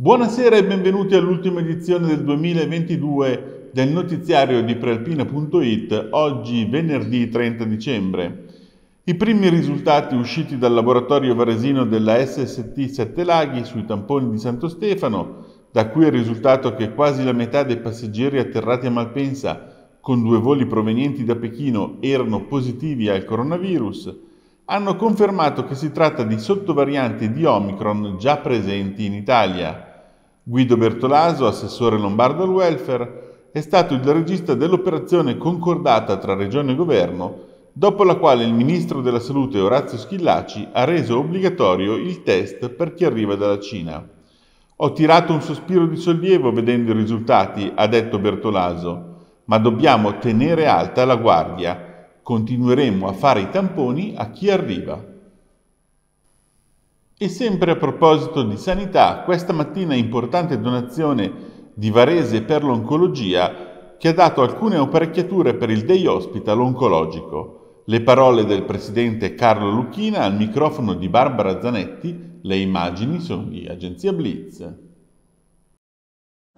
Buonasera e benvenuti all'ultima edizione del 2022 del notiziario di prealpina.it, oggi venerdì 30 dicembre. I primi risultati usciti dal laboratorio varesino della SST Sette Laghi sui tamponi di Santo Stefano, da cui è risultato che quasi la metà dei passeggeri atterrati a Malpensa con due voli provenienti da Pechino erano positivi al coronavirus, hanno confermato che si tratta di sottovarianti di Omicron già presenti in Italia. Guido Bertolaso, assessore lombardo al welfare, è stato il regista dell'operazione concordata tra Regione e Governo, dopo la quale il Ministro della Salute Orazio Schillaci ha reso obbligatorio il test per chi arriva dalla Cina. Ho tirato un sospiro di sollievo vedendo i risultati, ha detto Bertolaso, ma dobbiamo tenere alta la guardia. Continueremo a fare i tamponi a chi arriva. E sempre a proposito di sanità, questa mattina importante donazione di Varese per l'oncologia che ha dato alcune apparecchiature per il day hospital oncologico. Le parole del presidente Carlo Lucchina al microfono di Barbara Zanetti, le immagini sono di Agenzia Blitz.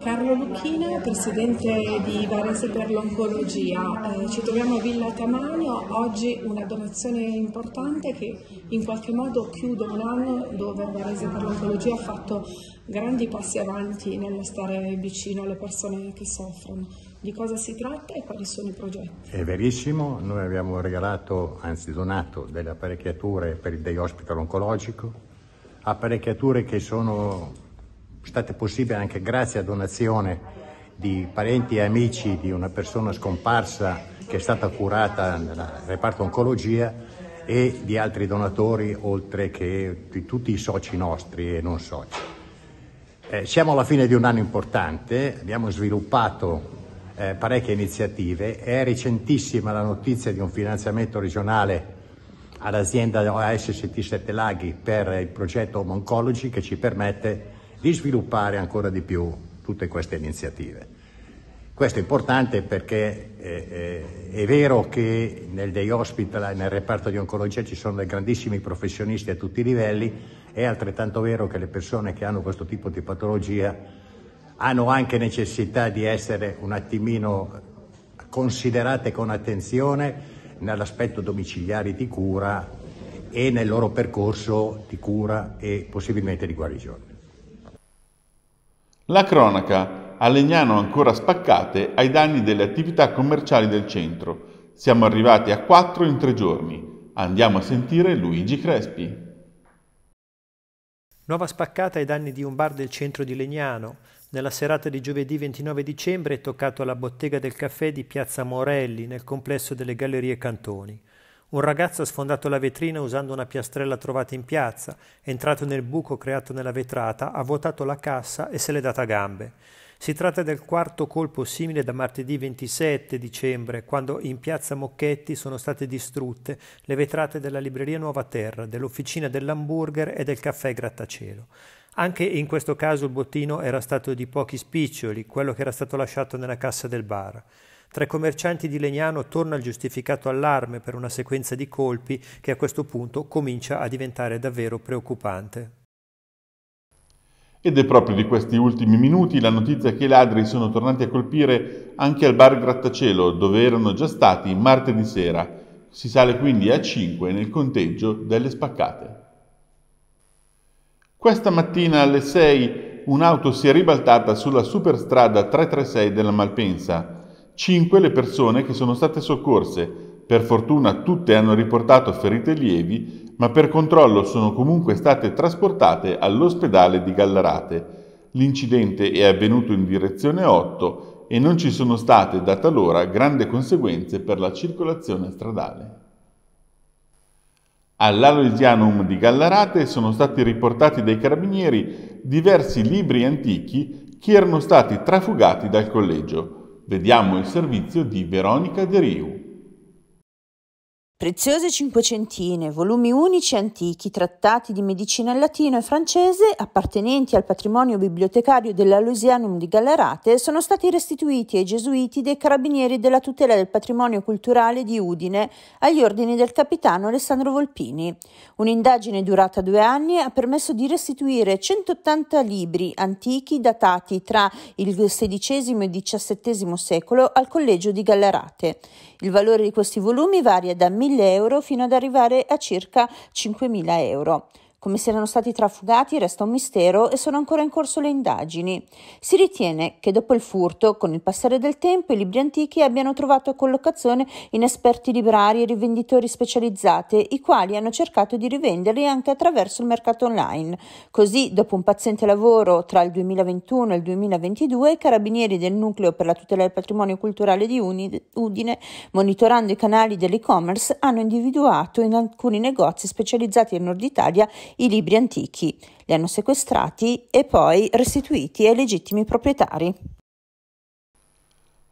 Carlo Lucchina, presidente di Varese per l'Oncologia. Eh, ci troviamo a Villa Tamagno, oggi una donazione importante che in qualche modo chiude un anno dove Varese per l'Oncologia ha fatto grandi passi avanti nello stare vicino alle persone che soffrono. Di cosa si tratta e quali sono i progetti? È verissimo, noi abbiamo regalato, anzi donato, delle apparecchiature per il Day Hospital Oncologico, apparecchiature che sono state possibili anche grazie a donazione di parenti e amici di una persona scomparsa che è stata curata nel reparto oncologia e di altri donatori oltre che di tutti i soci nostri e non soci. Eh, siamo alla fine di un anno importante, abbiamo sviluppato eh, parecchie iniziative, è recentissima la notizia di un finanziamento regionale all'azienda ASST Sette Laghi per il progetto Home Oncology che ci permette di sviluppare ancora di più tutte queste iniziative. Questo è importante perché è, eh, è, eh, è vero che nel day hospital e nel reparto di oncologia ci sono dei grandissimi professionisti a tutti i livelli, è altrettanto vero che le persone che hanno questo tipo di patologia hanno anche necessità di essere un attimino considerate con attenzione nell'aspetto domiciliare di cura e nel loro percorso di cura e possibilmente di guarigione. La cronaca a Legnano ancora spaccate ai danni delle attività commerciali del centro. Siamo arrivati a 4 in 3 giorni. Andiamo a sentire Luigi Crespi. Nuova spaccata ai danni di un bar del centro di Legnano. Nella serata di giovedì 29 dicembre è toccato alla bottega del caffè di Piazza Morelli, nel complesso delle Gallerie Cantoni. Un ragazzo ha sfondato la vetrina usando una piastrella trovata in piazza, è entrato nel buco creato nella vetrata, ha vuotato la cassa e se l'è data a gambe. Si tratta del quarto colpo simile da martedì 27 dicembre, quando in piazza Mocchetti sono state distrutte le vetrate della libreria Nuova Terra, dell'officina dell'hamburger e del caffè Grattacielo. Anche in questo caso il bottino era stato di pochi spiccioli, quello che era stato lasciato nella cassa del bar. Tra i commercianti di Legnano torna il giustificato allarme per una sequenza di colpi che a questo punto comincia a diventare davvero preoccupante. Ed è proprio di questi ultimi minuti la notizia che i ladri sono tornati a colpire anche al bar Grattacielo, dove erano già stati martedì sera. Si sale quindi a 5 nel conteggio delle spaccate. Questa mattina alle 6 un'auto si è ribaltata sulla superstrada 336 della Malpensa. 5 le persone che sono state soccorse. Per fortuna tutte hanno riportato ferite lievi, ma per controllo sono comunque state trasportate all'ospedale di Gallarate. L'incidente è avvenuto in direzione 8 e non ci sono state da talora grandi conseguenze per la circolazione stradale. All'Aloisianum di Gallarate sono stati riportati dai carabinieri diversi libri antichi che erano stati trafugati dal collegio. Vediamo il servizio di Veronica De Deriu. Preziose cinquecentine, volumi unici e antichi, trattati di medicina in latino e francese, appartenenti al patrimonio bibliotecario dell'Alusianum di Gallarate, sono stati restituiti ai gesuiti dai carabinieri della tutela del patrimonio culturale di Udine agli ordini del capitano Alessandro Volpini. Un'indagine durata due anni ha permesso di restituire 180 libri antichi datati tra il XVI e XVII secolo al collegio di Gallarate. Il valore di questi volumi varia da 1000 1.000 euro fino ad arrivare a circa 5.000 euro. Come siano stati trafugati resta un mistero e sono ancora in corso le indagini. Si ritiene che dopo il furto, con il passare del tempo, i libri antichi abbiano trovato collocazione in esperti librari e rivenditori specializzati, i quali hanno cercato di rivenderli anche attraverso il mercato online. Così, dopo un paziente lavoro tra il 2021 e il 2022, i carabinieri del Nucleo per la tutela del patrimonio culturale di Udine, monitorando i canali dell'e-commerce, hanno individuato in alcuni negozi specializzati nel nord Italia i libri antichi, li hanno sequestrati e poi restituiti ai legittimi proprietari.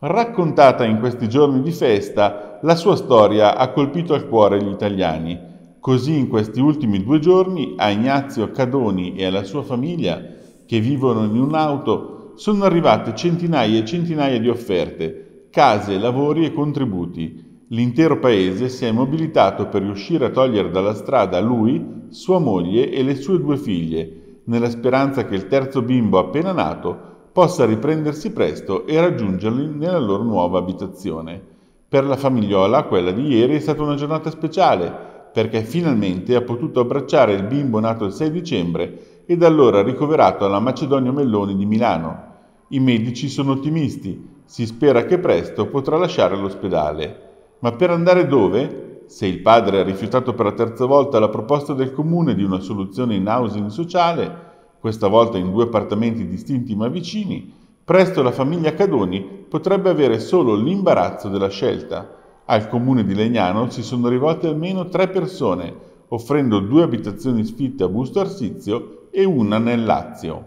Raccontata in questi giorni di festa, la sua storia ha colpito al cuore gli italiani. Così in questi ultimi due giorni a Ignazio Cadoni e alla sua famiglia, che vivono in un'auto, sono arrivate centinaia e centinaia di offerte, case, lavori e contributi L'intero paese si è mobilitato per riuscire a togliere dalla strada lui, sua moglie e le sue due figlie, nella speranza che il terzo bimbo appena nato possa riprendersi presto e raggiungerli nella loro nuova abitazione. Per la famigliola quella di ieri è stata una giornata speciale, perché finalmente ha potuto abbracciare il bimbo nato il 6 dicembre e da allora ricoverato alla Macedonia Melloni di Milano. I medici sono ottimisti, si spera che presto potrà lasciare l'ospedale. Ma per andare dove? Se il padre ha rifiutato per la terza volta la proposta del comune di una soluzione in housing sociale, questa volta in due appartamenti distinti ma vicini, presto la famiglia Cadoni potrebbe avere solo l'imbarazzo della scelta. Al comune di Legnano si sono rivolte almeno tre persone, offrendo due abitazioni sfitte a Busto Arsizio e una nel Lazio.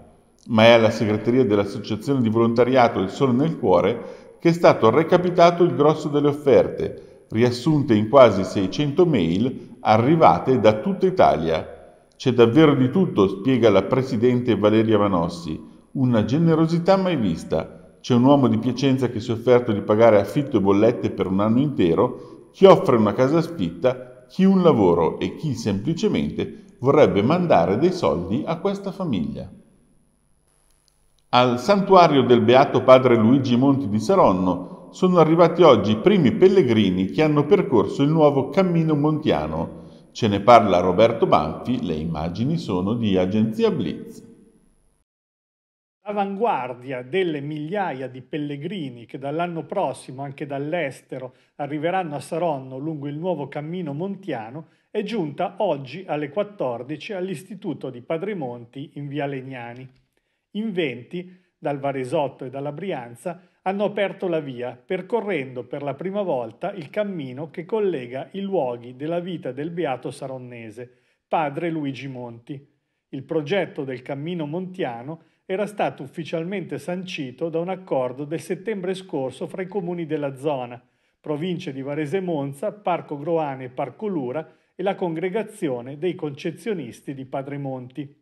Ma è alla segreteria dell'Associazione di Volontariato Il Sole nel Cuore che è stato recapitato il grosso delle offerte, riassunte in quasi 600 mail arrivate da tutta Italia. C'è davvero di tutto, spiega la presidente Valeria Vanossi. una generosità mai vista. C'è un uomo di Piacenza che si è offerto di pagare affitto e bollette per un anno intero, chi offre una casa sfitta, chi un lavoro e chi semplicemente vorrebbe mandare dei soldi a questa famiglia. Al santuario del Beato Padre Luigi Monti di Saronno sono arrivati oggi i primi pellegrini che hanno percorso il nuovo cammino montiano. Ce ne parla Roberto Banfi, le immagini sono di Agenzia Blitz. L'avanguardia delle migliaia di pellegrini che dall'anno prossimo, anche dall'estero, arriveranno a Saronno lungo il nuovo cammino montiano è giunta oggi alle 14 all'Istituto di Padre Monti in Via Legnani. In venti, dal Varesotto e dalla Brianza, hanno aperto la via, percorrendo per la prima volta il cammino che collega i luoghi della vita del beato saronnese, padre Luigi Monti. Il progetto del cammino montiano era stato ufficialmente sancito da un accordo del settembre scorso fra i comuni della zona, province di Varese Monza, Parco Groane e Parco Lura e la congregazione dei concezionisti di Padre Monti.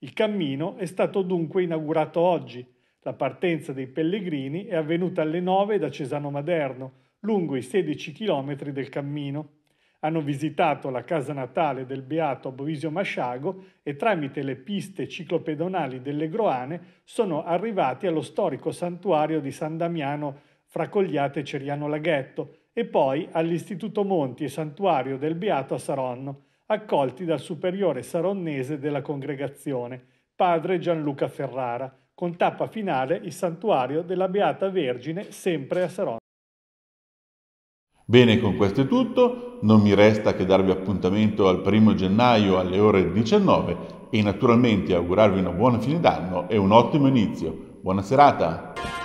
Il cammino è stato dunque inaugurato oggi. La partenza dei pellegrini è avvenuta alle 9 da Cesano Maderno, lungo i 16 chilometri del cammino. Hanno visitato la casa natale del beato Bovisio Masciago e tramite le piste ciclopedonali delle Groane sono arrivati allo storico santuario di San Damiano fra Cogliate e Ceriano Laghetto e poi all'Istituto Monti e Santuario del Beato a Saronno, accolti dal superiore saronnese della congregazione, padre Gianluca Ferrara, con tappa finale il santuario della Beata Vergine sempre a Saronno. Bene, con questo è tutto, non mi resta che darvi appuntamento al primo gennaio alle ore 19 e naturalmente augurarvi una buona fine d'anno e un ottimo inizio. Buona serata!